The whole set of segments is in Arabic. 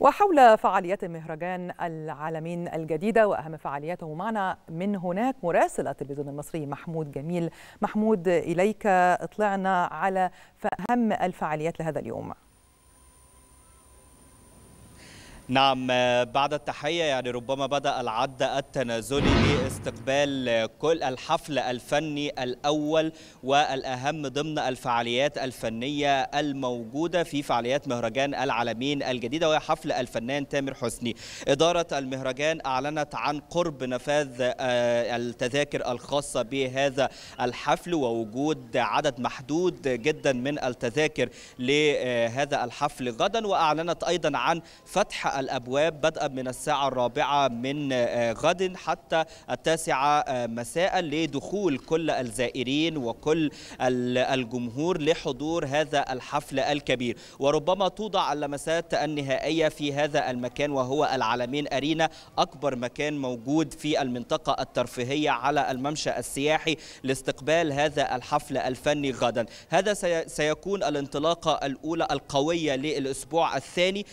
وحول فعاليات مهرجان العالمين الجديدة وأهم فعالياته معنا من هناك مراسل التلفزيون المصري محمود جميل محمود إليك اطلعنا على أهم الفعاليات لهذا اليوم نعم آه، بعد التحية يعني ربما بدأ العد التنازلي لاستقبال آه، كل الحفل الفني الأول والأهم ضمن الفعاليات الفنية الموجودة في فعاليات مهرجان العالمين الجديدة وهي حفل الفنان تامر حسني إدارة المهرجان أعلنت عن قرب نفاذ آه، التذاكر الخاصة بهذا الحفل ووجود عدد محدود جدا من التذاكر لهذا الحفل غدا وأعلنت أيضا عن فتح الأبواب بدءا من الساعة الرابعة من آه، غد حتى التاسعة آه، مساء لدخول كل الزائرين وكل الجمهور لحضور هذا الحفل الكبير وربما توضع اللمسات النهائية في هذا المكان وهو العالمين أرينا أكبر مكان موجود في المنطقة الترفيهية على الممشى السياحي لاستقبال هذا الحفل الفني غدا هذا سيكون الانطلاقة الأولى القوية للأسبوع الثاني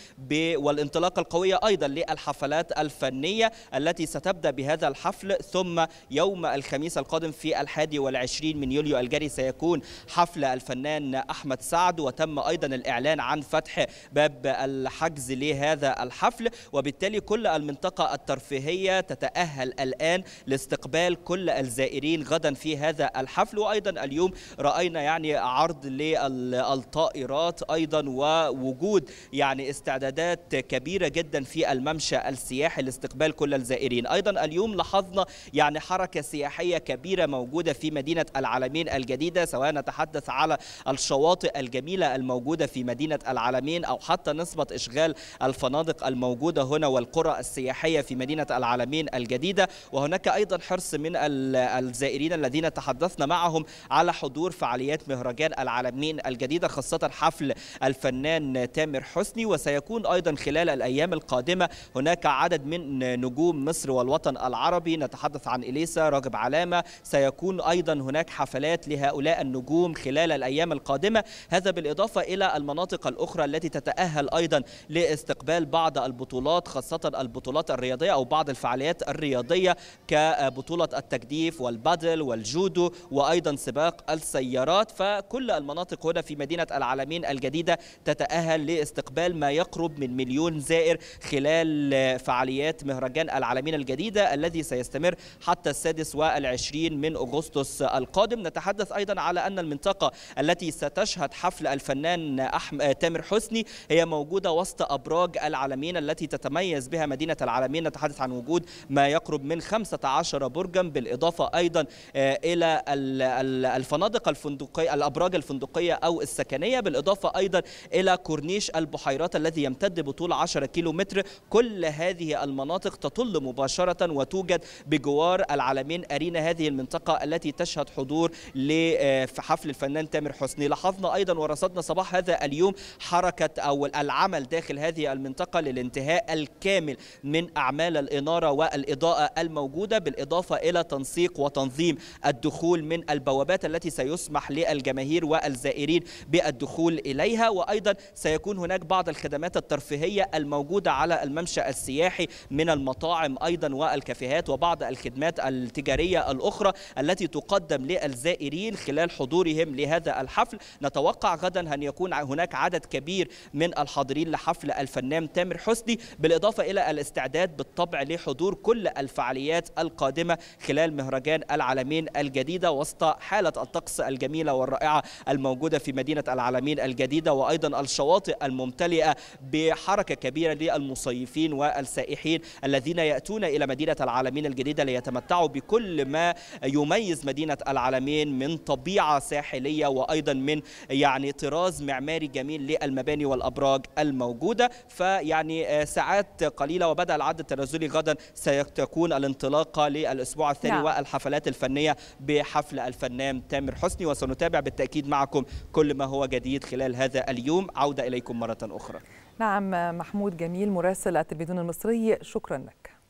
والانطلاقة الانطلاقه القويه ايضا للحفلات الفنيه التي ستبدا بهذا الحفل ثم يوم الخميس القادم في الحادي والعشرين من يوليو الجاري سيكون حفل الفنان احمد سعد وتم ايضا الاعلان عن فتح باب الحجز لهذا الحفل وبالتالي كل المنطقه الترفيهيه تتاهل الان لاستقبال كل الزائرين غدا في هذا الحفل وايضا اليوم راينا يعني عرض للطائرات ايضا ووجود يعني استعدادات كبيره كبيرة جدا في الممشى السياحي لاستقبال كل الزائرين أيضا اليوم لاحظنا يعني حركة سياحية كبيرة موجودة في مدينة العالمين الجديدة سواء نتحدث على الشواطئ الجميلة الموجودة في مدينة العالمين أو حتى نسبة إشغال الفنادق الموجودة هنا والقرى السياحية في مدينة العالمين الجديدة وهناك أيضا حرص من الزائرين الذين تحدثنا معهم على حضور فعاليات مهرجان العالمين الجديدة خاصة حفل الفنان تامر حسني وسيكون أيضا خلال الأيام الأيام القادمة هناك عدد من نجوم مصر والوطن العربي نتحدث عن إليسا راغب علامة سيكون أيضا هناك حفلات لهؤلاء النجوم خلال الأيام القادمة هذا بالإضافة إلى المناطق الأخرى التي تتأهل أيضا لاستقبال بعض البطولات خاصة البطولات الرياضية أو بعض الفعاليات الرياضية كبطولة التجديف والبادل والجودو وأيضا سباق السيارات فكل المناطق هنا في مدينة العالمين الجديدة تتأهل لاستقبال ما يقرب من مليون زائد الجزائر خلال فعاليات مهرجان العالمين الجديدة الذي سيستمر حتى السادس والعشرين من أغسطس القادم نتحدث أيضا على أن المنطقة التي ستشهد حفل الفنان تامر حسني هي موجودة وسط أبراج العالمين التي تتميز بها مدينة العالمين نتحدث عن وجود ما يقرب من 15 برجا بالإضافة أيضا آه، إلى الفنادق الفندقية الأبراج الفندقية أو السكنية بالإضافة أيضا إلى كورنيش البحيرات الذي يمتد بطول 10 متر كل هذه المناطق تطل مباشرة وتوجد بجوار العالمين أرينا هذه المنطقة التي تشهد حضور لحفل الفنان تامر حسني لاحظنا أيضا ورصدنا صباح هذا اليوم حركة أو العمل داخل هذه المنطقة للانتهاء الكامل من أعمال الإنارة والإضاءة الموجودة بالإضافة إلى تنسيق وتنظيم الدخول من البوابات التي سيسمح للجماهير والزائرين بالدخول إليها وأيضا سيكون هناك بعض الخدمات الترفيهية الموجودة موجودة على الممشى السياحي من المطاعم أيضا والكافيهات وبعض الخدمات التجارية الأخرى التي تقدم للزائرين خلال حضورهم لهذا الحفل نتوقع غدا أن يكون هناك عدد كبير من الحاضرين لحفل الفنان تامر حسني بالإضافة إلى الاستعداد بالطبع لحضور كل الفعاليات القادمة خلال مهرجان العالمين الجديدة وسط حالة الطقس الجميلة والرائعة الموجودة في مدينة العالمين الجديدة وأيضا الشواطئ الممتلئة بحركة كبيرة كبيرة للمصيفين والسائحين الذين يأتون إلى مدينة العالمين الجديدة ليتمتعوا بكل ما يميز مدينة العالمين من طبيعة ساحلية وأيضا من يعني طراز معماري جميل للمباني والأبراج الموجودة فيعني آه، ساعات قليلة وبدأ العد التنازلي غدا ستكون الانطلاقة للأسبوع الثاني نعم. والحفلات الفنية بحفل الفنان تامر حسني وسنتابع بالتأكيد معكم كل ما هو جديد خلال هذا اليوم عودة إليكم مرة أخرى نعم محمود جميل مراسل التلفزيون المصري شكرا لك